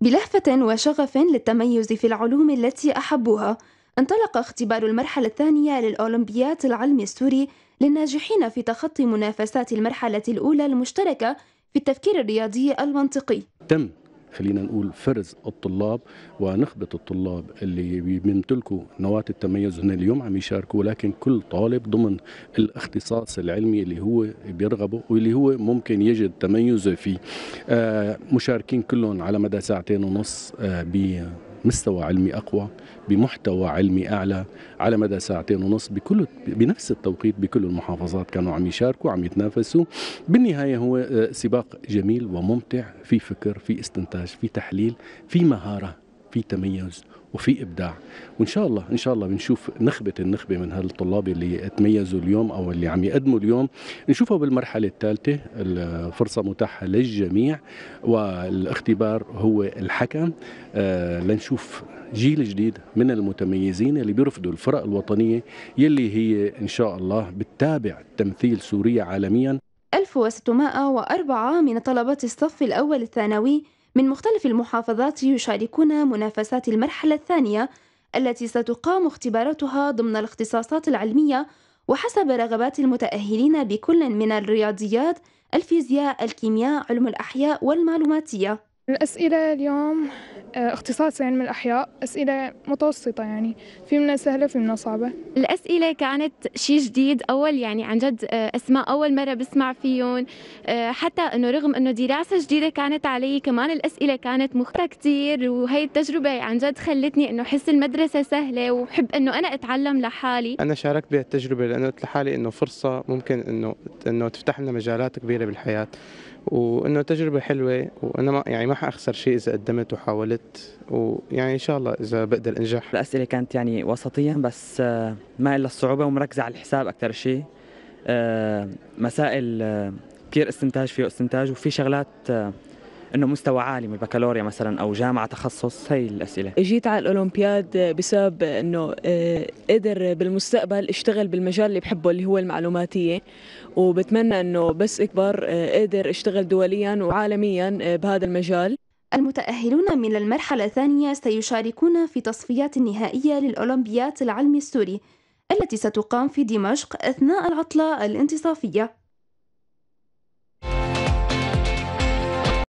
بلهفة وشغف للتميز في العلوم التي أحبوها انطلق اختبار المرحلة الثانية للأولمبيات العلمي السوري للناجحين في تخطي منافسات المرحلة الأولى المشتركة في التفكير الرياضي المنطقي تم خلينا نقول فرز الطلاب ونخبه الطلاب اللي بيمتلكوا نواه التميز هن اليوم عم يشاركوا لكن كل طالب ضمن الاختصاص العلمي اللي هو بيرغبه واللي هو ممكن يجد تميزه فيه آه، مشاركين كلهم على مدى ساعتين ونص آه، مستوى علمي أقوى بمحتوى علمي أعلى على مدى ساعتين ونص بكل بنفس التوقيت بكل المحافظات كانوا عم يشاركوا عم يتنافسوا بالنهاية هو آه، سباق جميل وممتع في فكر في استنتاج في تحليل في مهارة في تميز وفي ابداع وان شاء الله ان شاء الله بنشوف نخبه النخبه من هالطلاب اللي تميزوا اليوم او اللي عم يقدموا اليوم نشوفها بالمرحله الثالثه الفرصه متاحه للجميع والاختبار هو الحكم آه، لنشوف جيل جديد من المتميزين اللي بيرفضوا الفرق الوطنيه يلي هي ان شاء الله بتتابع تمثيل سوريا عالميا 1604 من طلبة الصف الأول الثانوي من مختلف المحافظات يشاركون منافسات المرحلة الثانية التي ستقام اختباراتها ضمن الاختصاصات العلمية وحسب رغبات المتأهلين بكل من الرياضيات، الفيزياء، الكيمياء، علم الأحياء والمعلوماتية الأسئلة اليوم آه، اختصاصي علم الأحياء أسئلة متوسطة يعني في منها سهلة في منها صعبة الأسئلة كانت شيء جديد أول يعني عن جد آه، أسماء أول مرة بسمع فيهم آه، حتى أنه رغم أنه دراسة جديدة كانت علي كمان الأسئلة كانت مختلفة كتير وهي التجربة عن جد خلتني أنه حس المدرسة سهلة وحب أنه أنا أتعلم لحالي أنا شاركت بهالتجربة لأنه قلت لحالي أنه فرصة ممكن أنه أنه تفتح لنا مجالات كبيرة بالحياة وانه تجربه حلوه وانا ما يعني ما حاخسر شيء اذا قدمت وحاولت ويعني ان شاء الله اذا بقدر انجح الاسئله كانت يعني وسطيه بس آه، ما الا الصعوبه ومركزه على الحساب اكثر شيء آه، مسائل آه، كثير استنتاج فيه استنتاج وفي شغلات انه مستوى عالي من بكالوريا مثلا او جامعه تخصص هي الاسئله جيت على الاولمبياد بسبب انه آه، قدر بالمستقبل اشتغل بالمجال اللي بحبه اللي هو المعلوماتيه وبتمنى انه بس اكبر آه، قدر اشتغل دوليا وعالميا آه، بهذا المجال المتأهلون من المرحلة الثانية سيشاركون في تصفيات النهائية للأولمبياد العلمي السوري التي ستقام في دمشق أثناء العطلة الانتصافية